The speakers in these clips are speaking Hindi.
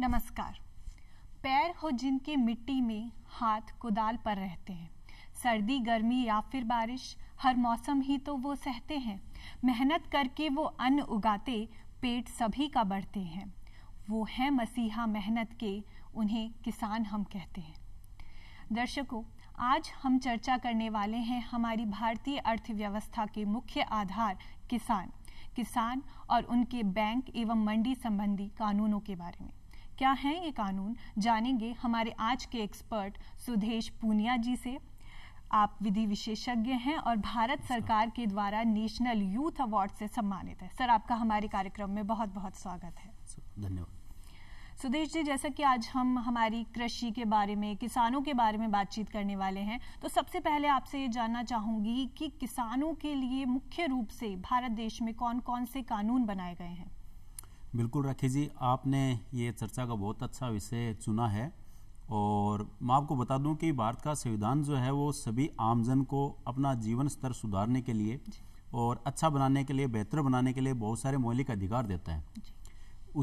नमस्कार पैर हो जिनके मिट्टी में हाथ कुदाल पर रहते हैं सर्दी गर्मी या फिर बारिश हर मौसम ही तो वो सहते हैं मेहनत करके वो अन्न उगाते पेट सभी का बढ़ते हैं वो हैं मसीहा मेहनत के उन्हें किसान हम कहते हैं दर्शकों आज हम चर्चा करने वाले हैं हमारी भारतीय अर्थव्यवस्था के मुख्य आधार किसान किसान और उनके बैंक एवं मंडी संबंधी कानूनों के बारे में क्या है ये कानून जानेंगे हमारे आज के एक्सपर्ट सुधेश पूनिया जी से आप विधि विशेषज्ञ हैं और भारत सरकार के द्वारा नेशनल यूथ अवार्ड से सम्मानित है सर आपका हमारे कार्यक्रम में बहुत बहुत स्वागत है धन्यवाद सुदेश जी जैसा कि आज हम हमारी कृषि के बारे में किसानों के बारे में बातचीत करने वाले हैं तो सबसे पहले आपसे ये जानना चाहूंगी कि किसानों के लिए मुख्य रूप से भारत देश में कौन कौन से कानून बनाए गए हैं बिल्कुल राखी जी आपने ये चर्चा का बहुत अच्छा विषय चुना है और मैं आपको बता दूं कि भारत का संविधान जो है वो सभी आमजन को अपना जीवन स्तर सुधारने के लिए और अच्छा बनाने के लिए बेहतर बनाने के लिए बहुत सारे मौलिक अधिकार देता है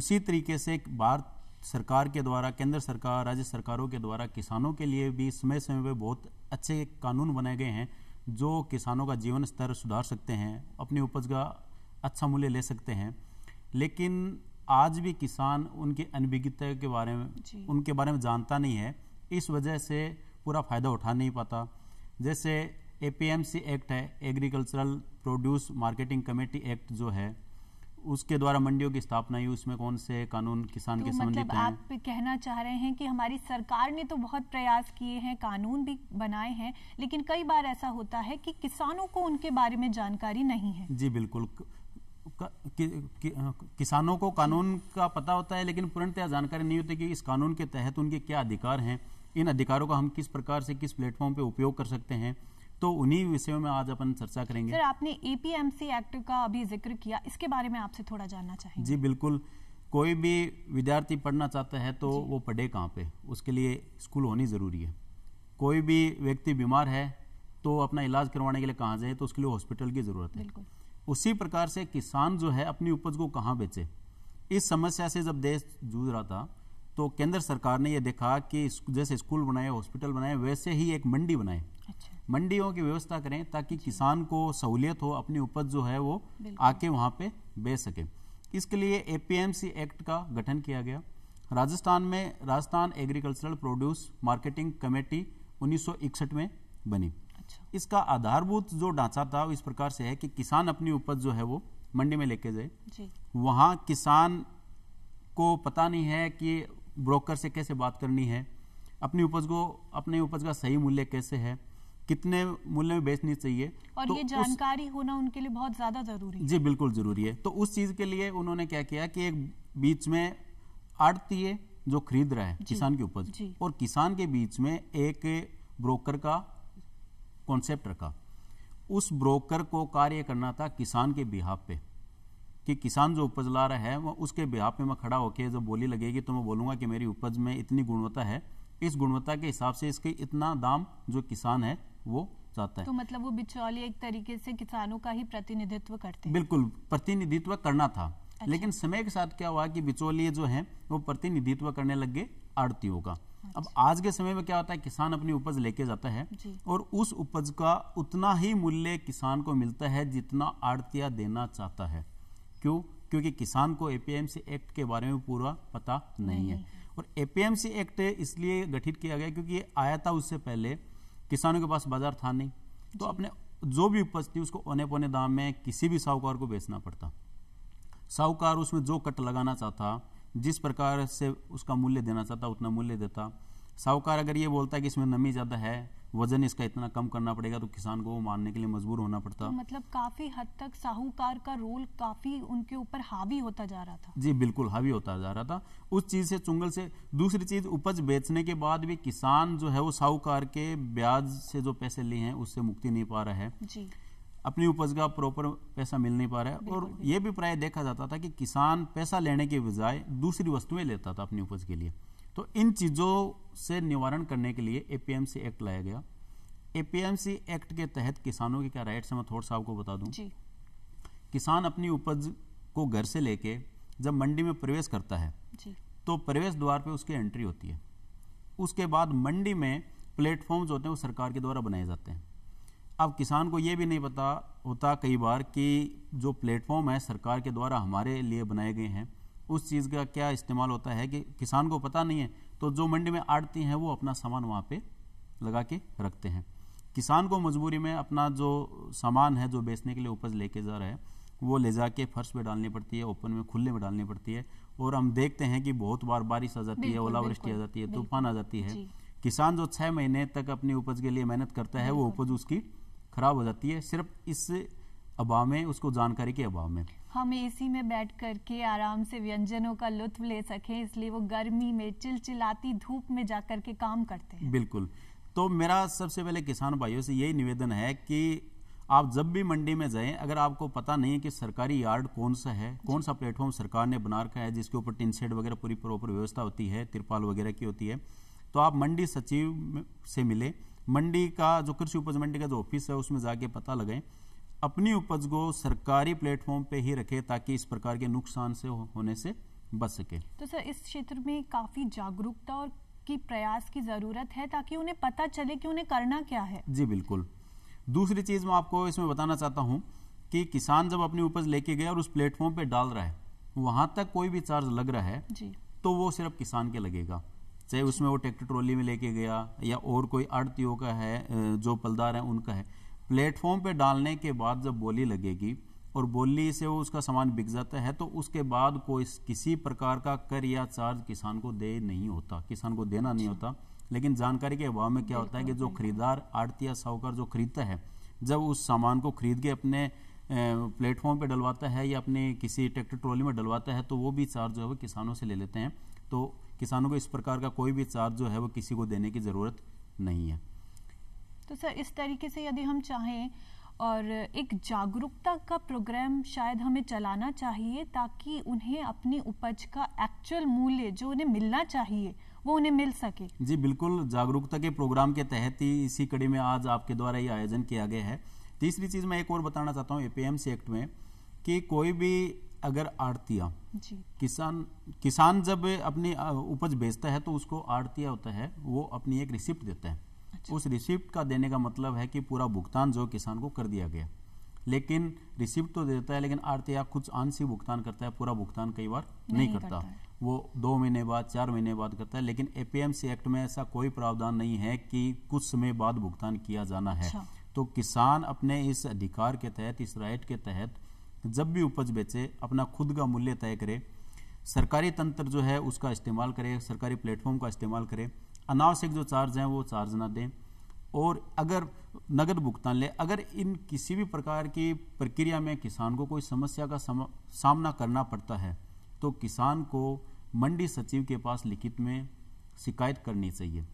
उसी तरीके से भारत सरकार के द्वारा केंद्र सरकार राज्य सरकारों के द्वारा किसानों के लिए भी समय समय पर बहुत अच्छे कानून बनाए गए हैं जो किसानों का जीवन स्तर सुधार सकते हैं अपनी उपज का अच्छा मूल्य ले सकते हैं लेकिन आज भी किसान उनके अनभिज्ञता के बारे में उनके बारे में जानता नहीं है इस वजह से पूरा फ़ायदा उठा नहीं पाता जैसे ए एक्ट है agricultural produce marketing committee act जो है उसके द्वारा मंडियों की स्थापना हुई उसमें कौन से कानून किसान तो के मतलब हैं। आप कहना चाह रहे हैं कि हमारी सरकार ने तो बहुत प्रयास किए हैं कानून भी बनाए हैं लेकिन कई बार ऐसा होता है कि किसानों को उनके बारे में जानकारी नहीं है जी बिल्कुल कि, कि, किसानों को कानून का पता होता है लेकिन पूर्णतया जानकारी नहीं होती कि इस कानून के तहत उनके क्या अधिकार हैं इन अधिकारों का हम किस प्रकार से किस प्लेटफॉर्म पे उपयोग कर सकते हैं तो उन्हीं विषयों में आज अपन चर्चा करेंगे सर आपने एपीएमसी एक्ट का अभी जिक्र किया इसके बारे में आपसे थोड़ा जानना चाहिए जी बिल्कुल कोई भी विद्यार्थी पढ़ना चाहता है तो वो पढ़े कहाँ पे उसके लिए स्कूल होनी ज़रूरी है कोई भी व्यक्ति बीमार है तो अपना इलाज करवाने के लिए कहाँ जाए तो उसके लिए हॉस्पिटल की ज़रूरत है बिल्कुल उसी प्रकार से किसान जो है अपनी उपज को कहाँ बेचे इस समस्या से जब देश जूझ रहा था तो केंद्र सरकार ने यह देखा कि जैसे स्कूल बनाए हॉस्पिटल बनाए वैसे ही एक मंडी बनाए अच्छा। मंडियों की व्यवस्था करें ताकि अच्छा। किसान को सहूलियत हो अपनी उपज जो है वो आके वहाँ पे बेच सके इसके लिए एपीएमसी एक्ट का गठन किया गया राजस्थान में Rajasthan agricultural produce marketing committee उन्नीस में बनी अच्छा। इसका आधारभूत जो ढांचा था इस प्रकार से है कि किसान अपनी उपज जो है वो मंडी में लेके जाए वहाँ किसान को पता नहीं है कि ब्रोकर से कैसे बात करनी है अपनी उपज को अपनी उपज का सही मूल्य कैसे है कितने मूल्य में बेचनी चाहिए और तो ये जानकारी उस... होना उनके लिए बहुत ज्यादा जरूरी है जी बिल्कुल जरूरी है तो उस चीज के लिए उन्होंने क्या किया कि एक बीच में आड़ती है जो खरीद रहा है किसान की उपज और किसान के बीच में एक ब्रोकर का कॉन्सेप्ट रखा उस ब्रोकर को कार्य करना था किसान के बिहाफ पे कि किसान जो उपज ला रहा है वो उसके बिहाफ पे मैं खड़ा होकर जब बोली लगेगी तो मैं बोलूँगा कि मेरी उपज में इतनी गुणवत्ता है इस गुणवत्ता के हिसाब से इसके इतना दाम जो किसान है वो चाहता है तो मतलब वो बिचौली एक तरीके से किसानों का ही प्रतिनिधित्व करते बिल्कुल प्रतिनिधित्व करना था अच्छा। लेकिन समय के साथ क्या हुआ कि बिचौलिए जो हैं वो प्रतिनिधित्व करने लग गए आड़तियों का अब आज के समय में क्या होता है किसान अपनी उपज लेके जाता है और उस उपज का उतना ही मूल्य किसान को मिलता है जितना आड़तिया देना चाहता है क्यों क्योंकि किसान को एपीएमसी एक्ट के बारे में पूरा पता नहीं नहीं है और एपीएमसी एक्ट इसलिए गठित किया गया क्योंकि आया था उससे पहले किसानों के पास बाजार था नहीं तो अपने जो भी उपज थी उसको औने पौने दाम में किसी भी साहूकार को बेचना पड़ता साहूकार उसमें जो कट लगाना चाहता जिस प्रकार से उसका मूल्य देना चाहता उतना मूल्य देता साहूकार अगर ये बोलता है कि इसमें नमी ज़्यादा है वजन इसका इतना कम करना पड़ेगा तो किसान को वो मानने के लिए मजबूर होना पड़ता तो मतलब काफी हद तक साहूकार का रोल काफी उनके ऊपर हावी होता जा रहा था जी बिल्कुल हावी होता जा रहा था उस चीज से चुंगल से दूसरी चीज उपज बेचने के बाद भी किसान जो है वो साहूकार के ब्याज से जो पैसे लिए हैं उससे मुक्ति नहीं पा रहा है जी अपनी उपज का प्रॉपर पैसा मिल नहीं पा रहा है और ये भी प्राय देखा जाता था कि किसान पैसा लेने के बजाय दूसरी वस्तुएं लेता था अपनी उपज के लिए तो इन चीज़ों से निवारण करने के लिए एपीएमसी एक्ट लाया गया एपीएमसी एक्ट के तहत किसानों के क्या राइट्स हैं मैं थोड़ा सा आपको बता दूं जी। किसान अपनी उपज को घर से लेके जब मंडी में प्रवेश करता है जी। तो प्रवेश द्वार पे उसकी एंट्री होती है उसके बाद मंडी में प्लेटफॉर्म्स होते हैं वो सरकार के द्वारा बनाए जाते हैं अब किसान को ये भी नहीं पता होता कई बार कि जो प्लेटफॉर्म है सरकार के द्वारा हमारे लिए बनाए गए हैं उस चीज़ का क्या इस्तेमाल होता है कि किसान को पता नहीं है तो जो मंडी में आड़ती हैं वो अपना सामान वहाँ पे लगा के रखते हैं किसान को मजबूरी में अपना जो सामान है जो बेचने के लिए उपज लेके जा रहा है वो ले जाके फर्श पे डालनी पड़ती है ओपन में खुले में डालनी पड़ती है और हम देखते हैं कि बहुत बार बारिश आ जाती है ओलावृष्टि आ जाती है तूफान आ जाती है किसान जो छः महीने तक अपनी उपज के लिए मेहनत करता है वो उपज उसकी ख़राब हो जाती है सिर्फ इस अभाव में उसको जानकारी के अभाव में हम एसी में बैठ कर के आराम से व्यंजनों का लुत्फ ले सकें इसलिए वो गर्मी में चिलचिलाती धूप में जा करके काम करते हैं बिल्कुल तो मेरा सबसे पहले किसान भाइयों से यही निवेदन है कि आप जब भी मंडी में जाएं अगर आपको पता नहीं है कि सरकारी यार्ड कौन सा है कौन सा प्लेटफॉर्म सरकार ने बना रखा है जिसके ऊपर टिन शेड वगैरह पूरी प्रॉपर व्यवस्था होती है तिरपाल वगैरह की होती है तो आप मंडी सचिव से मिले मंडी का जो कृषि उपज मंडी का जो ऑफिस है उसमें जाके पता लगाएं अपनी उपज को सरकारी प्लेटफॉर्म पे ही रखें ताकि इस प्रकार के नुकसान से होने से बच सके तो सर इस क्षेत्र में काफ़ी जागरूकता और की प्रयास की ज़रूरत है ताकि उन्हें पता चले कि उन्हें करना क्या है जी बिल्कुल दूसरी चीज़ मैं आपको इसमें बताना चाहता हूँ कि किसान जब अपनी उपज लेके गया और उस प्लेटफॉर्म पे डाल रहा है वहां तक कोई भी चार्ज लग रहा है जी। तो वो सिर्फ किसान के लगेगा चाहे उसमें वो ट्रैक्टर ट्रॉली में लेके गया या और कोई अड़तियों का है जो पलदार हैं उनका है प्लेटफॉर्म पे डालने के बाद जब बोली लगेगी और बोली से वो उसका सामान बिक जाता है तो उसके बाद कोई किसी प्रकार का कर या चार्ज किसान को दे नहीं होता किसान को देना नहीं होता लेकिन जानकारी के अभाव में क्या होता है कि जो खरीदार आड़त या साहूकार जो खरीदता है जब उस सामान को खरीद के अपने प्लेटफॉर्म पे डलवाता है या अपने किसी ट्रैक्टर ट्रॉली में डलवाता है तो वो भी चार्ज जो है वो किसानों से ले लेते हैं तो किसानों को इस प्रकार का कोई भी चार्ज जो है वो किसी को देने की ज़रूरत नहीं है तो सर इस तरीके से यदि हम चाहें और एक जागरूकता का प्रोग्राम शायद हमें चलाना चाहिए ताकि उन्हें अपनी उपज का एक्चुअल मूल्य जो उन्हें मिलना चाहिए वो उन्हें मिल सके जी बिल्कुल जागरूकता के प्रोग्राम के तहत ही इसी कड़ी में आज आपके द्वारा ये आयोजन किया गया है तीसरी चीज़ मैं एक और बताना चाहता हूँ ए एक्ट में कि कोई भी अगर आड़तिया किसान किसान जब अपनी उपज बेचता है तो उसको आड़तिया होता है वो अपनी एक रिसिप्ट देता है अच्छा। उस रिसिप्ट का देने का मतलब है कि पूरा भुगतान जो किसान को कर दिया गया लेकिन रिसिप्ट तो देता है लेकिन आड़तिया कुछ आंशिक भुगतान करता है पूरा भुगतान कई बार नहीं, नहीं करता, करता वो दो महीने बाद चार महीने बाद करता है लेकिन एपीएमसी एक्ट में ऐसा कोई प्रावधान नहीं है कि कुछ समय बाद भुगतान किया जाना है अच्छा। तो किसान अपने इस अधिकार के तहत इस राइट के तहत तो जब भी उपज बेचे अपना खुद का मूल्य तय करे सरकारी तंत्र जो है उसका इस्तेमाल करे सरकारी प्लेटफॉर्म का इस्तेमाल करे अनावश्यक जो चार्ज हैं वो चार्ज ना दें और अगर नगद भुगतान ले अगर इन किसी भी प्रकार की प्रक्रिया में किसान को कोई समस्या का सम, सामना करना पड़ता है तो किसान को मंडी सचिव के पास लिखित में शिकायत करनी चाहिए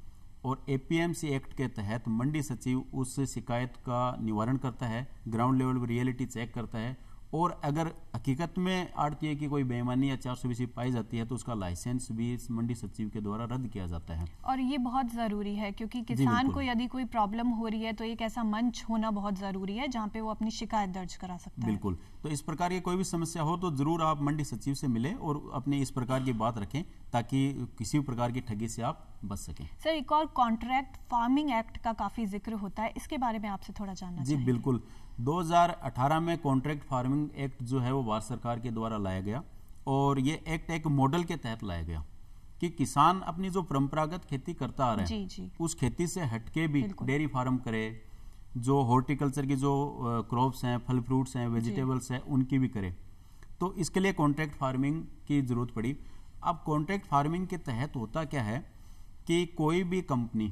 और एपीएमसी एक्ट के तहत मंडी सचिव उस शिकायत का निवारण करता है ग्राउंड लेवल पर रियलिटी चेक करता है और अगर हकीकत में आड़ती है कि कोई बेमानी या चार सौ पाई जाती है तो उसका लाइसेंस भी इस मंडी सचिव के द्वारा रद्द किया जाता है और ये बहुत ज़रूरी है क्योंकि किसान को यदि कोई प्रॉब्लम हो रही है तो एक ऐसा मंच होना बहुत ज़रूरी है जहाँ पे वो अपनी शिकायत दर्ज करा सकता है बिल्कुल तो इस प्रकार की कोई भी समस्या हो तो ज़रूर आप मंडी सचिव से मिलें और अपने इस प्रकार की बात रखें ताकि किसी भी प्रकार की ठगी से आप बच सकें सर एक और कॉन्ट्रैक्ट फार्मिंग एक्ट का काफ़ी जिक्र होता है इसके बारे में आपसे थोड़ा जानना जी बिल्कुल 2018 में कॉन्ट्रैक्ट फार्मिंग एक्ट जो है वो भारत सरकार के द्वारा लाया गया और ये एक्ट एक मॉडल के तहत लाया गया कि किसान अपनी जो परंपरागत खेती करता आ रहा है उस खेती से हटके भी डेयरी फार्म करे जो हॉर्टिकल्चर की जो क्रॉप्स हैं फल फ्रूट्स हैं वेजिटेबल्स हैं उनकी भी करें तो इसके लिए कॉन्ट्रैक्ट फार्मिंग की ज़रूरत पड़ी अब कॉन्ट्रैक्ट फार्मिंग के तहत होता क्या है कि कोई भी कंपनी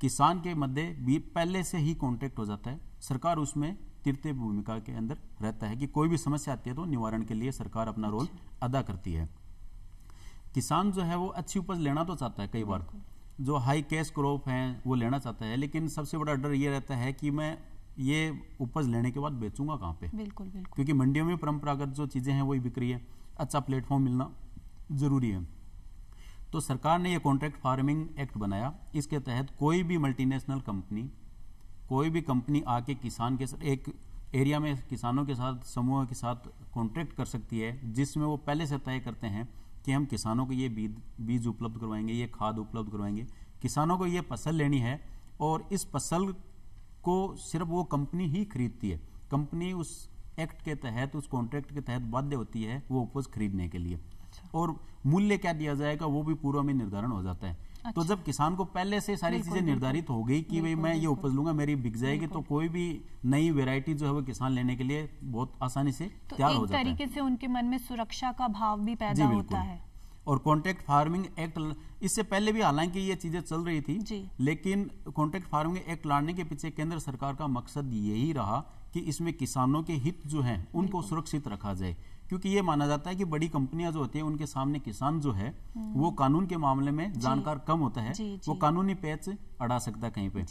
किसान के मध्य भी पहले से ही कॉन्ट्रैक्ट हो जाता है सरकार उसमें तृतीय भूमिका के अंदर रहता है कि कोई भी समस्या आती है तो निवारण के लिए सरकार अपना रोल अदा करती है किसान जो है वो अच्छी उपज लेना तो चाहता है कई बार जो हाई कैश क्रॉप हैं वो लेना चाहता है लेकिन सबसे बड़ा डर ये रहता है कि मैं ये उपज लेने के बाद बेचूंगा कहाँ पे बिल्कुल बिल्कुल क्योंकि मंडियों में परंपरागत जो चीज़ें हैं वही बिक रही है अच्छा प्लेटफॉर्म मिलना ज़रूरी है तो सरकार ने ये कॉन्ट्रैक्ट फार्मिंग एक्ट बनाया इसके तहत कोई भी मल्टीनेशनल कंपनी कोई भी कंपनी आके किसान के साथ एक एरिया में किसानों के साथ समूह के साथ कॉन्ट्रैक्ट कर सकती है जिसमें वो पहले से तय करते हैं कि हम किसानों को ये बीज उपलब्ध करवाएंगे ये खाद उपलब्ध करवाएंगे किसानों को ये फसल लेनी है और इस फसल को सिर्फ वो कंपनी ही खरीदती है कंपनी उस एक्ट के तहत उस कॉन्ट्रैक्ट के तहत बाध्य होती है वो उपज खरीदने के लिए अच्छा। और मूल्य क्या दिया जाएगा वो भी पूर्व में निर्धारण हो जाता है अच्छा। तो जब किसान को पहले से सारी चीजें निर्धारित हो गई कि भाई मैं ये उपज लूंगा मेरी बिक जाएगी तो कोई भी नई वेरायटी जो है वो किसान लेने के लिए बहुत आसानी से तो तैयार हो जाता है तरीके से उनके मन में सुरक्षा का भाव भी पैदा होता है और कॉन्ट्रैक्ट फार्मिंग एक्ट इससे पहले भी हालांकि ये चीजें चल रही थी लेकिन कॉन्ट्रैक्ट फार्मिंग एक्ट लाने के पीछे केंद्र सरकार का मकसद यही रहा कि इसमें किसानों के हित जो हैं उनको सुरक्षित रखा जाए क्योंकि ये माना जाता है कि बड़ी कंपनियां जो होती है उनके सामने किसान जो है हम्म। वो कानून के मामले में जानकार कम होता है जी, जी, वो कानूनी पैच अड़ा सकता है कहीं पे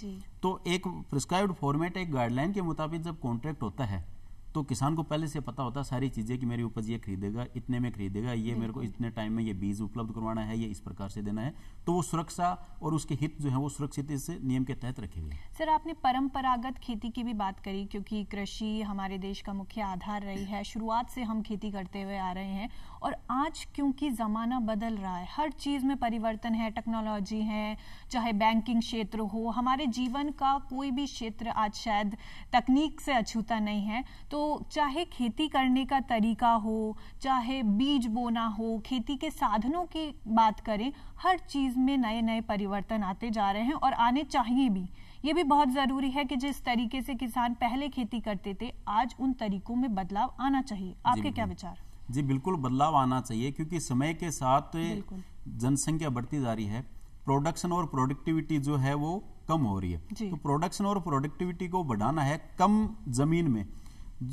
तो एक प्रिस्क्राइब फॉर्मेट एक गाइडलाइन के मुताबिक जब कॉन्ट्रैक्ट होता है तो किसान को पहले से पता होता सारी चीज़ें कि मेरी उपज ये खरीदेगा इतने में खरीदेगा ये मेरे को इतने टाइम में ये बीज उपलब्ध करवाना है ये इस प्रकार से देना है तो वो सुरक्षा और उसके हित जो है वो सुरक्षित इस नियम के तहत रखे हुए सर आपने परंपरागत खेती की भी बात करी क्योंकि कृषि हमारे देश का मुख्य आधार रही है शुरुआत से हम खेती करते हुए आ रहे हैं और आज क्योंकि ज़माना बदल रहा है हर चीज़ में परिवर्तन है टेक्नोलॉजी है चाहे बैंकिंग क्षेत्र हो हमारे जीवन का कोई भी क्षेत्र आज शायद तकनीक से अछूता नहीं है तो चाहे खेती करने का तरीका हो चाहे बीज बोना हो खेती के साधनों की बात करें हर चीज़ में नए नए परिवर्तन आते जा रहे हैं और आने चाहिए भी ये भी बहुत ज़रूरी है कि जिस तरीके से किसान पहले खेती करते थे आज उन तरीकों में बदलाव आना चाहिए आपके क्या विचार जी बिल्कुल बदलाव आना चाहिए क्योंकि समय के साथ जनसंख्या बढ़ती जा रही है प्रोडक्शन और प्रोडक्टिविटी जो है वो कम हो रही है तो प्रोडक्शन और प्रोडक्टिविटी को बढ़ाना है कम जमीन में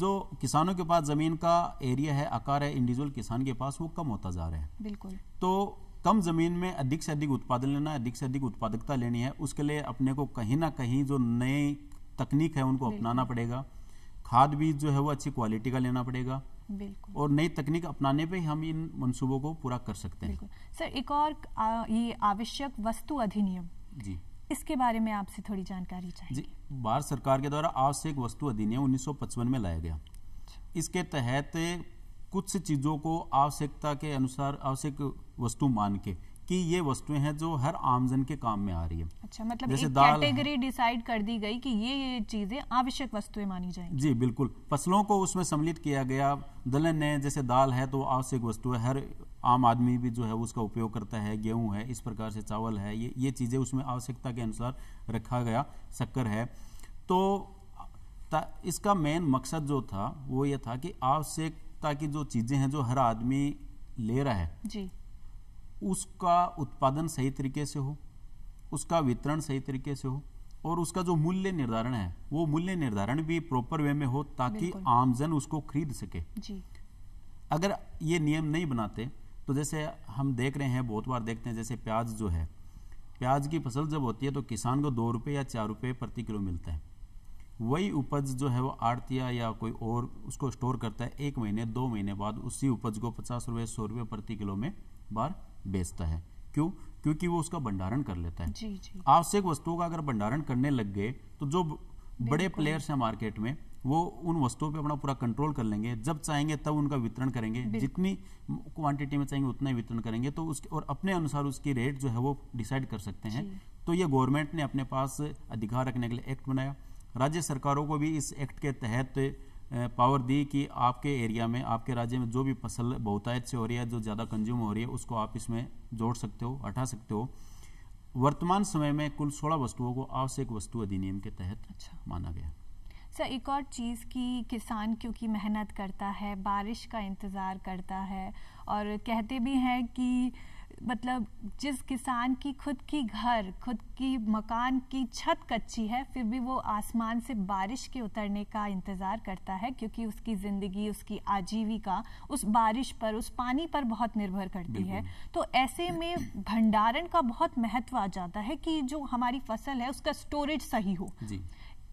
जो किसानों के पास जमीन का एरिया है आकार है इंडिविजुअल किसान के पास वो कम होता जा रहा है बिल्कुल तो कम जमीन में अधिक से अधिक उत्पादन लेना अधिक से अधिक उत्पादकता लेनी है उसके लिए अपने को कहीं ना कहीं जो नए तकनीक है उनको अपनाना पड़ेगा खाद बीज जो है वो अच्छी क्वालिटी का लेना पड़ेगा बिल्कुल और नई तकनीक अपनाने पे हम इन मंसूबों को पूरा कर सकते हैं सर एक और ये आवश्यक वस्तु अधिनियम जी इसके बारे में आपसे थोड़ी जानकारी चाहिए जी भारत सरकार के द्वारा आवश्यक वस्तु अधिनियम 1955 में लाया गया अच्छा। इसके तहत कुछ चीज़ों को आवश्यकता के अनुसार आवश्यक वस्तु मान के कि ये वस्तुएं हैं जो हर आमजन के काम में आ रही है अच्छा मतलब जैसे कैटेगरी डिसाइड कर दी गई कि ये ये चीजें आवश्यक वस्तुएं मानी जाए जी बिल्कुल फसलों को उसमें सम्मिलित किया गया दलहन ने जैसे दाल है तो आवश्यक वस्तु है हर आम आदमी भी जो है उसका उपयोग करता है गेहूं है इस प्रकार से चावल है ये ये चीज़ें उसमें आवश्यकता के अनुसार रखा गया शक्कर है तो इसका मेन मकसद जो था वो ये था कि आवश्यकता की जो चीज़ें हैं जो हर आदमी ले रहा है जी उसका उत्पादन सही तरीके से हो उसका वितरण सही तरीके से हो और उसका जो मूल्य निर्धारण है वो मूल्य निर्धारण भी प्रॉपर वे में हो ताकि आमजन उसको खरीद सके जी। अगर ये नियम नहीं बनाते तो जैसे हम देख रहे हैं बहुत बार देखते हैं जैसे प्याज जो है प्याज की फसल जब होती है तो किसान को दो रुपये या चार रुपये प्रति किलो मिलता है वही उपज जो है वो आड़तिया या कोई और उसको स्टोर करता है एक महीने दो महीने बाद उसी उपज को पचास रुपये सौ रुपये प्रति किलो में बार बेचता है क्यों क्योंकि वो उसका भंडारण कर लेता है आवश्यक वस्तुओं का अगर भंडारण करने लग गए तो जो बड़े प्लेयर्स हैं मार्केट में वो उन वस्तुओं पे अपना पूरा कंट्रोल कर लेंगे जब चाहेंगे तब उनका वितरण करेंगे जितनी क्वांटिटी में चाहेंगे उतना ही वितरण करेंगे तो उसके और अपने अनुसार उसकी रेट जो है वो डिसाइड कर सकते हैं तो ये गवर्नमेंट ने अपने पास अधिकार रखने के लिए एक्ट बनाया राज्य सरकारों को भी इस एक्ट के तहत पावर दी कि आपके एरिया में आपके राज्य में जो भी फसल बहुतायत से हो रही है जो ज़्यादा कंज्यूम हो रही है उसको आप इसमें जोड़ सकते हो हटा सकते हो वर्तमान समय में कुल सोलह वस्तुओं को आवश्यक वस्तु अधिनियम के तहत अच्छा माना गया सर एक और चीज़ की किसान क्योंकि मेहनत करता है बारिश का इंतज़ार करता है और कहते भी हैं कि मतलब जिस किसान की खुद की घर खुद की मकान की छत कच्ची है फिर भी वो आसमान से बारिश के उतरने का इंतज़ार करता है क्योंकि उसकी ज़िंदगी उसकी आजीविका उस बारिश पर उस पानी पर बहुत निर्भर करती है तो ऐसे में भंडारण का बहुत महत्व आ जाता है कि जो हमारी फसल है उसका स्टोरेज सही हो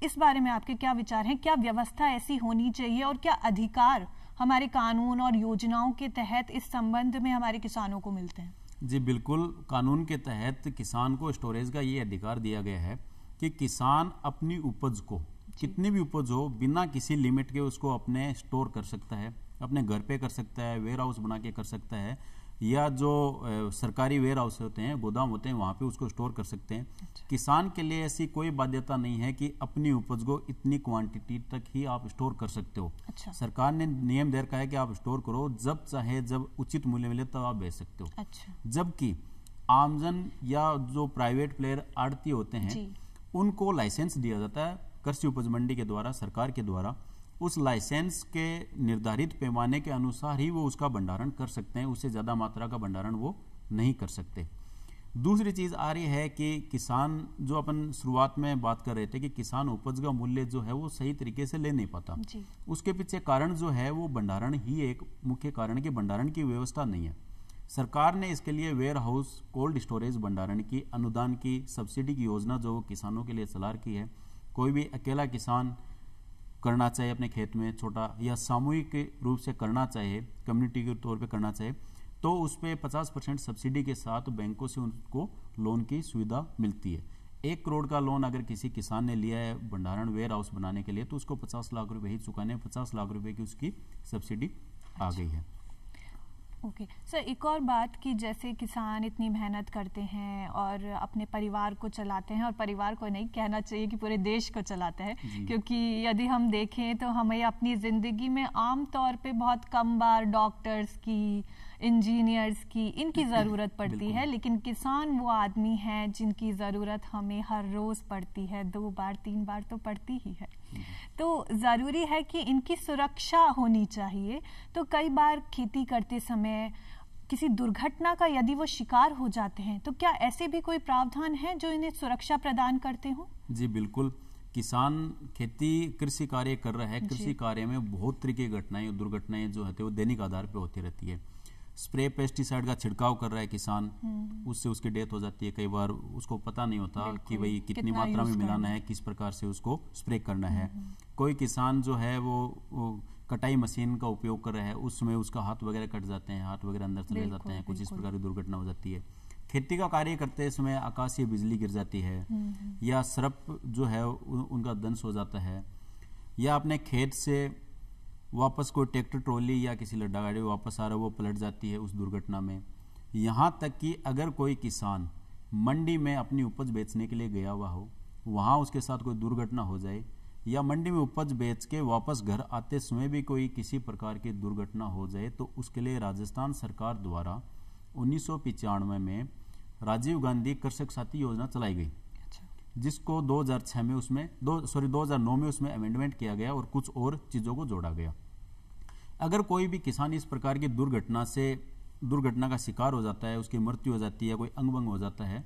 इस बारे में आपके क्या विचार हैं क्या व्यवस्था ऐसी होनी चाहिए और क्या अधिकार हमारे कानून और योजनाओं के तहत इस संबंध में हमारे किसानों को मिलते हैं जी बिल्कुल कानून के तहत किसान को स्टोरेज का ये अधिकार दिया गया है कि किसान अपनी उपज को कितनी भी उपज हो बिना किसी लिमिट के उसको अपने स्टोर कर सकता है अपने घर पे कर सकता है वेयर हाउस बना के कर सकता है या जो सरकारी वेयर हाउस होते हैं गोदाम होते हैं वहाँ पे उसको स्टोर कर सकते हैं अच्छा। किसान के लिए ऐसी कोई बाध्यता नहीं है कि अपनी उपज को इतनी क्वांटिटी तक ही आप स्टोर कर सकते हो अच्छा। सरकार ने नियम दे रखा है कि आप स्टोर करो जब चाहे जब उचित मूल्य मिले तब आप बेच सकते हो अच्छा। जबकि आमजन या जो प्राइवेट प्लेयर आड़ती होते हैं उनको लाइसेंस दिया जाता है कृषि उपज मंडी के द्वारा सरकार के द्वारा उस लाइसेंस के निर्धारित पैमाने के अनुसार ही वो उसका भंडारण कर सकते हैं उससे ज़्यादा मात्रा का भंडारण वो नहीं कर सकते दूसरी चीज़ आ रही है कि किसान जो अपन शुरुआत में बात कर रहे थे कि किसान उपज का मूल्य जो है वो सही तरीके से ले नहीं पाता जी। उसके पीछे कारण जो है वो भंडारण ही एक मुख्य कारण कि भंडारण की व्यवस्था नहीं है सरकार ने इसके लिए वेयर हाउस कोल्ड स्टोरेज भंडारण की अनुदान की सब्सिडी की योजना जो किसानों के लिए चला की है कोई भी अकेला किसान करना चाहिए अपने खेत में छोटा या सामूहिक रूप से करना चाहिए कम्युनिटी के तौर पे करना चाहिए तो उस पर पचास परसेंट सब्सिडी के साथ बैंकों से उनको लोन की सुविधा मिलती है एक करोड़ का लोन अगर किसी किसान ने लिया है भंडारण वेयर हाउस बनाने के लिए तो उसको पचास लाख रुपये ही चुकाने पचास लाख रुपये की उसकी सब्सिडी आ गई है ओके okay. सर so, एक और बात कि जैसे किसान इतनी मेहनत करते हैं और अपने परिवार को चलाते हैं और परिवार को नहीं कहना चाहिए कि पूरे देश को चलाते हैं क्योंकि यदि हम देखें तो हमें अपनी ज़िंदगी में आम तौर पे बहुत कम बार डॉक्टर्स की इंजीनियर्स की इनकी ज़रूरत पड़ती है लेकिन किसान वो आदमी है जिनकी ज़रूरत हमें हर रोज़ पड़ती है दो बार तीन बार तो पड़ती ही है हम्म। तो ज़रूरी है कि इनकी सुरक्षा होनी चाहिए तो कई बार खेती करते समय किसी दुर्घटना का यदि वो शिकार हो जाते हैं तो क्या ऐसे भी कोई प्रावधान है जो इन्हें सुरक्षा प्रदान करते हों जी बिल्कुल किसान खेती कृषि कार्य कर रहा है कृषि कार्य में बहुत तरीके की घटनाएं दुर्घटनाएं जो है वो दैनिक आधार पर होती रहती है स्प्रे पेस्टिसाइड का छिड़काव कर रहा है किसान हम्म। उससे उसकी डेथ हो जाती है कई बार उसको पता नहीं होता कि भाई कितनी मात्रा में मिलाना है किस प्रकार से उसको स्प्रे करना है हम्म, हम्म। कोई किसान जो है वो, वो कटाई मशीन का उपयोग कर रहा है उस समय उसका हाथ वगैरह कट जाते हैं हाथ वगैरह अंदर चले जाते हैं कुछ इस प्रकार की दुर्घटना हो जाती है खेती का कार्य करते समय आकाशीय बिजली गिर जाती है या सर्प जो है उनका दंश हो जाता है या अपने खेत से वापस कोई ट्रैक्टर ट्रॉली या किसी लड्डा गाड़ी वापस आ रहा वो पलट जाती है उस दुर्घटना में यहाँ तक कि अगर कोई किसान मंडी में अपनी उपज बेचने के लिए गया हुआ हो वहाँ उसके साथ कोई दुर्घटना हो जाए या मंडी में उपज बेच के वापस घर आते समय भी कोई किसी प्रकार की दुर्घटना हो जाए तो उसके लिए राजस्थान सरकार द्वारा उन्नीस में राजीव गांधी कृषक साथी योजना चलाई गई अच्छा। जिसको 2006 में उसमें दो सॉरी 2009 में उसमें अमेंडमेंट किया गया और कुछ और चीज़ों को जोड़ा गया अगर कोई भी किसान इस प्रकार की दुर्घटना से दुर्घटना का शिकार हो जाता है उसकी मृत्यु हो जाती है कोई अंग भंग हो जाता है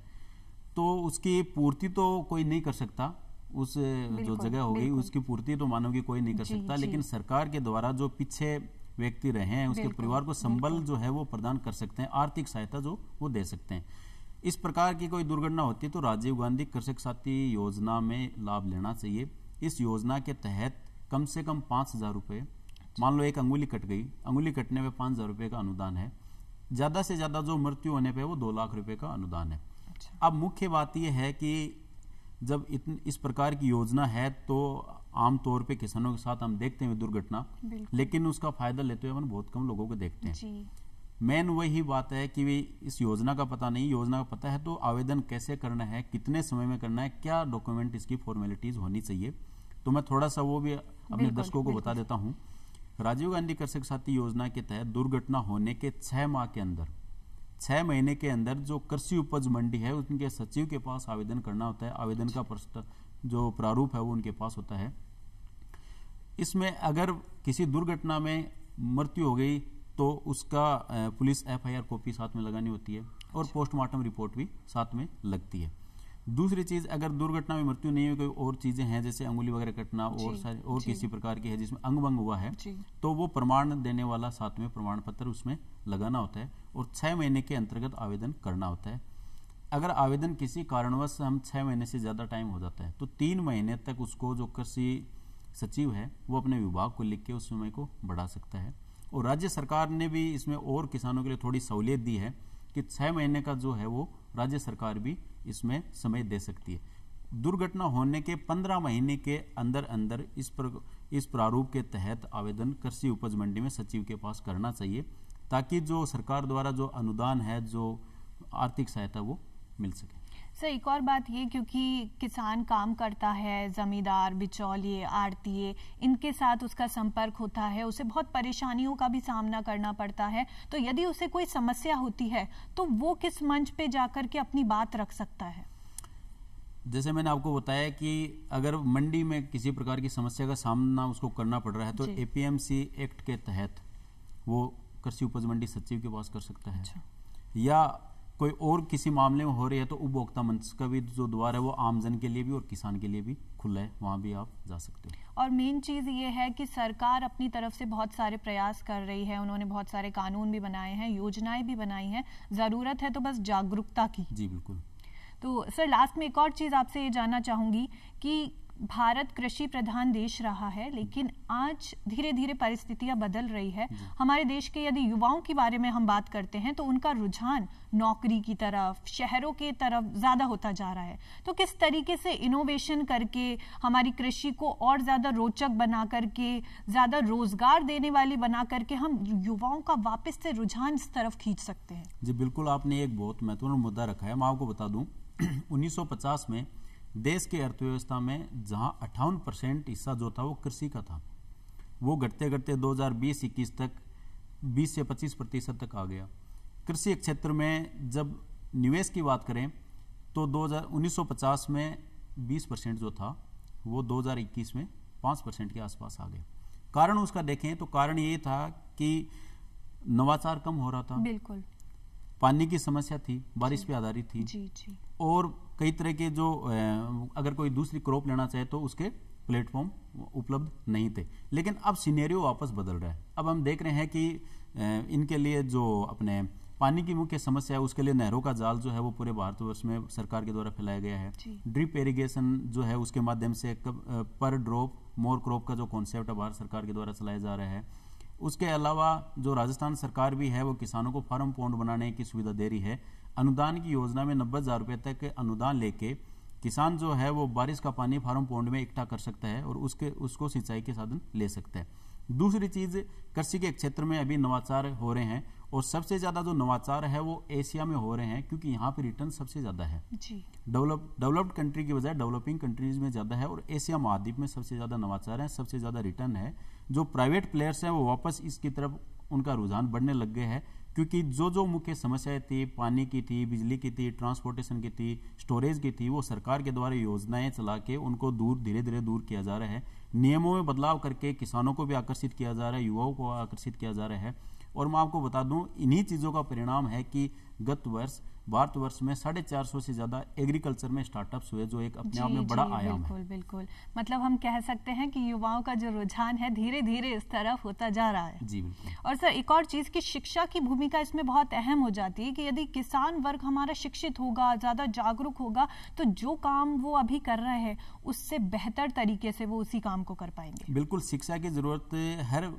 तो उसकी पूर्ति तो कोई नहीं कर सकता उस जो जगह हो गई उसकी पूर्ति तो मानव की कोई नहीं कर सकता लेकिन सरकार के द्वारा जो पीछे व्यक्ति रहे हैं उसके परिवार को संबल जो है वो प्रदान कर सकते हैं आर्थिक सहायता जो वो दे सकते हैं इस प्रकार की कोई दुर्घटना होती है तो राजीव गांधी कृषक साथी योजना में लाभ लेना चाहिए इस योजना के तहत कम से कम पाँच हज़ार रुपये मान लो एक अंगुली कट गई अंगुली कटने पे पांच हज़ार रुपए का अनुदान है ज़्यादा से ज़्यादा जो मृत्यु होने पे वो दो लाख रुपए का अनुदान है अच्छा। अब मुख्य बात यह है कि जब इतन इस प्रकार की योजना है तो आमतौर पे किसानों के साथ हम देखते हैं दुर्घटना लेकिन उसका फायदा लेते हुए हम बहुत कम लोगों को देखते हैं मेन वही बात है कि इस योजना का पता नहीं योजना का पता है तो आवेदन कैसे करना है कितने समय में करना है क्या डॉक्यूमेंट इसकी फॉर्मेलिटीज होनी चाहिए तो मैं थोड़ा सा वो भी अपने दर्शकों को बता देता हूँ राजीव गांधी कृषक साथी योजना के तहत दुर्घटना होने के छह माह के अंदर छह महीने के अंदर जो कृषि उपज मंडी है उनके सचिव के पास आवेदन करना होता है आवेदन का जो प्रारूप है वो उनके पास होता है इसमें अगर किसी दुर्घटना में मृत्यु हो गई तो उसका पुलिस एफआईआर कॉपी साथ में लगानी होती है और अच्छा। पोस्टमार्टम रिपोर्ट भी साथ में लगती है दूसरी चीज अगर दुर्घटना में मृत्यु नहीं हुई कोई और चीजें हैं जैसे अंगुली वगैरह कटना और सारी और किसी प्रकार की है जिसमें अंग भंग हुआ है तो वो प्रमाण देने वाला साथ में प्रमाण पत्र उसमें लगाना होता है और छह महीने के अंतर्गत आवेदन करना होता है अगर आवेदन किसी कारणवश हम छह महीने से ज़्यादा टाइम हो जाता है तो तीन महीने तक उसको जो कृषि सचिव है वो अपने विभाग को लिख के उस समय को बढ़ा सकता है और राज्य सरकार ने भी इसमें और किसानों के लिए थोड़ी सहूलियत दी है कि छः महीने का जो है वो राज्य सरकार भी इसमें समय दे सकती है दुर्घटना होने के पंद्रह महीने के अंदर अंदर इस प्र इस प्रारूप के तहत आवेदन कृषि उपज मंडी में सचिव के पास करना चाहिए ताकि जो सरकार द्वारा जो अनुदान है जो आर्थिक सहायता वो मिल सके सर एक और बात ये क्योंकि किसान काम करता है ज़मींदार बिचौलिए आरती इनके साथ उसका संपर्क होता है उसे बहुत परेशानियों का भी सामना करना पड़ता है तो यदि उसे कोई समस्या होती है तो वो किस मंच पे जाकर के अपनी बात रख सकता है जैसे मैंने आपको बताया कि अगर मंडी में किसी प्रकार की समस्या का सामना उसको करना पड़ रहा है तो एपीएमसी एक्ट के तहत वो कृषि उपज मंडी सचिव के पास कर सकता है अच्छा। या कोई और किसी मामले में हो रही है तो उपभोक्ता मंच का भी जो द्वार है वो आमजन के लिए भी और किसान के लिए भी खुला है वहाँ भी आप जा सकते हैं और मेन चीज़ ये है कि सरकार अपनी तरफ से बहुत सारे प्रयास कर रही है उन्होंने बहुत सारे कानून भी बनाए हैं योजनाएं भी बनाई हैं ज़रूरत है तो बस जागरूकता की जी बिल्कुल तो सर लास्ट में एक और चीज़ आपसे ये जानना चाहूंगी कि भारत कृषि प्रधान देश रहा है लेकिन आज धीरे धीरे परिस्थितियां बदल रही है हमारे देश के यदि युवाओं के बारे में हम बात करते हैं तो उनका रुझान नौकरी की तरफ शहरों के तरफ ज़्यादा होता जा रहा है तो किस तरीके से इनोवेशन करके हमारी कृषि को और ज़्यादा रोचक बना करके ज़्यादा रोजगार देने वाली बना करके हम युवाओं का वापस से रुझान इस तरफ खींच सकते हैं जी बिल्कुल आपने एक बहुत महत्वपूर्ण मुद्दा रखा है मैं आपको बता दूँ उन्नीस में देश के अर्थव्यवस्था में जहां अट्ठावन परसेंट हिस्सा जो था वो कृषि का था वो घटते घटते 2020-21 तक 20 से 25 प्रतिशत तक आ गया कृषि क्षेत्र में जब निवेश की बात करें तो 2000 में 20 परसेंट जो था वो 2021 में 5 परसेंट के आसपास आ गया कारण उसका देखें तो कारण ये था कि नवाचार कम हो रहा था बिल्कुल पानी की समस्या थी बारिश पे आधारित थी जी जी और कई तरह के जो अगर कोई दूसरी क्रॉप लेना चाहे तो उसके प्लेटफॉर्म उपलब्ध नहीं थे लेकिन अब सीनेरियो वापस बदल रहा है अब हम देख रहे हैं कि इनके लिए जो अपने पानी की मुख्य समस्या है उसके लिए नहरों का जाल जो है वो पूरे भारतवर्ष में सरकार के द्वारा फैलाया गया है ड्रिप इरिगेशन जो है उसके माध्यम से पर ड्रॉप मोर क्रॉप का जो कॉन्सेप्ट है भारत सरकार के द्वारा चलाया जा रहा है उसके अलावा जो राजस्थान सरकार भी है वो किसानों को फार्म पॉन्ड बनाने की सुविधा दे रही है अनुदान की योजना में नब्बे हज़ार रुपये तक अनुदान लेके किसान जो है वो बारिश का पानी फार्म पौंड में इकट्ठा कर सकता है और उसके उसको सिंचाई के साधन ले सकता है दूसरी चीज़ कृषि के क्षेत्र में अभी नवाचार हो रहे हैं और सबसे ज़्यादा जो नवाचार है वो एशिया में हो रहे हैं क्योंकि यहाँ पे रिटर्न सबसे ज़्यादा है डेवलप डेवलप्ड कंट्री की बजाय डेवलपिंग कंट्रीज में ज़्यादा है और एशिया महाद्वीप में सबसे ज़्यादा नवाचार है सबसे ज़्यादा रिटर्न है जो प्राइवेट प्लेयर्स हैं वो वापस इसकी तरफ उनका रुझान बढ़ने लग गए हैं क्योंकि जो जो मुख्य समस्याएं थी पानी की थी बिजली की थी ट्रांसपोर्टेशन की थी स्टोरेज की थी वो सरकार के द्वारा योजनाएं चला के उनको दूर धीरे धीरे दूर किया जा रहा है नियमों में बदलाव करके किसानों को भी आकर्षित किया जा रहा है युवाओं को आकर्षित किया जा रहा है और मैं आपको बता दूं इन्हीं चीज़ों का परिणाम है कि गत वर्ष वर्ष में साढ़े चार सौ से ज्यादा एग्रीकल्चर में स्टार्टअप्स हुए जो एक अपने आप में बड़ा जी, बिल्कुल, है बिल्कुल मतलब हम कह सकते हैं कि युवाओं का जो रुझान है धीरे धीरे इस तरफ होता जा रहा है जी बिल्कुल और सर एक और चीज की शिक्षा की भूमिका इसमें बहुत अहम हो जाती है कि यदि किसान वर्ग हमारा शिक्षित होगा ज्यादा जागरूक होगा तो जो काम वो अभी कर रहे हैं उससे बेहतर तरीके से वो उसी काम को कर पाएंगे बिल्कुल शिक्षा की जरूरत हर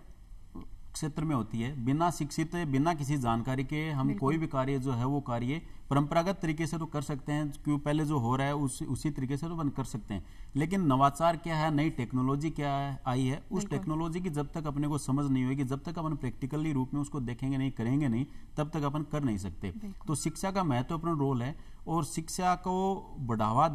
क्षेत्र में होती है बिना शिक्षित बिना किसी जानकारी के हम कोई भी कार्य जो है वो कार्य परंपरागत तरीके से तो कर सकते हैं क्यों पहले जो हो रहा है उस, उसी तरीके से तो बंद कर सकते हैं लेकिन नवाचार क्या है नई टेक्नोलॉजी क्या है आई है उस टेक्नोलॉजी की जब तक अपने को समझ नहीं होगी जब तक अपन प्रैक्टिकली रूप में उसको देखेंगे नहीं करेंगे नहीं तब तक अपन कर नहीं सकते तो शिक्षा का महत्वपूर्ण रोल है और शिक्षा को बढ़ावा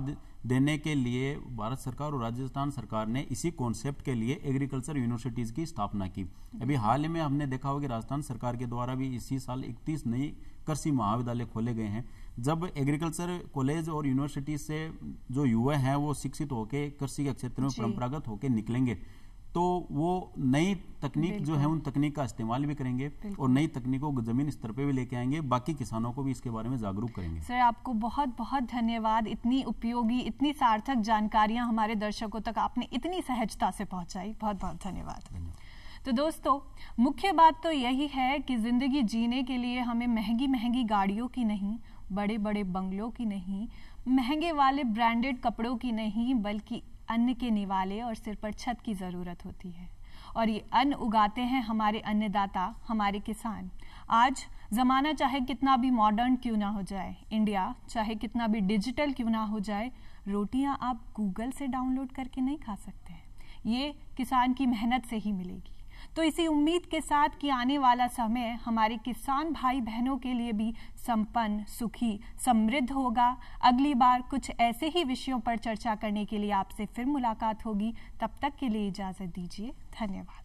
देने के लिए भारत सरकार और राजस्थान सरकार ने इसी कॉन्सेप्ट के लिए एग्रीकल्चर यूनिवर्सिटीज़ की स्थापना की अभी हाल ही में हमने देखा होगा कि राजस्थान सरकार के द्वारा भी इसी साल 31 नई कृषि महाविद्यालय खोले गए हैं जब एग्रीकल्चर कॉलेज और यूनिवर्सिटी से जो युवा हैं वो शिक्षित होकर कृषि के क्षेत्र में परंपरागत होकर निकलेंगे तो वो नई तकनीक जो है उन तकनीक का इस्तेमाल भी करेंगे और नई तकनीकों को जमीन स्तर पे भी लेके आएंगे बाकी किसानों को भी इसके बारे में जागरूक करेंगे सर आपको बहुत बहुत धन्यवाद इतनी उपयोगी इतनी सार्थक जानकारियां हमारे दर्शकों तक आपने इतनी सहजता से पहुंचाई बहुत बहुत धन्यवाद धन्यवाद तो दोस्तों मुख्य बात तो यही है कि ज़िंदगी जीने के लिए हमें महंगी महंगी गाड़ियों की नहीं बड़े बड़े बंगलों की नहीं महंगे वाले ब्रांडेड कपड़ों की नहीं बल्कि अन्न के निवाले और सिर पर छत की ज़रूरत होती है और ये अन्न उगाते हैं हमारे अन्नदाता हमारे किसान आज ज़माना चाहे कितना भी मॉडर्न क्यों ना हो जाए इंडिया चाहे कितना भी डिजिटल क्यों ना हो जाए रोटियां आप गूगल से डाउनलोड करके नहीं खा सकते हैं ये किसान की मेहनत से ही मिलेगी तो इसी उम्मीद के साथ कि आने वाला समय हमारे किसान भाई बहनों के लिए भी संपन्न सुखी समृद्ध होगा अगली बार कुछ ऐसे ही विषयों पर चर्चा करने के लिए आपसे फिर मुलाकात होगी तब तक के लिए इजाज़त दीजिए धन्यवाद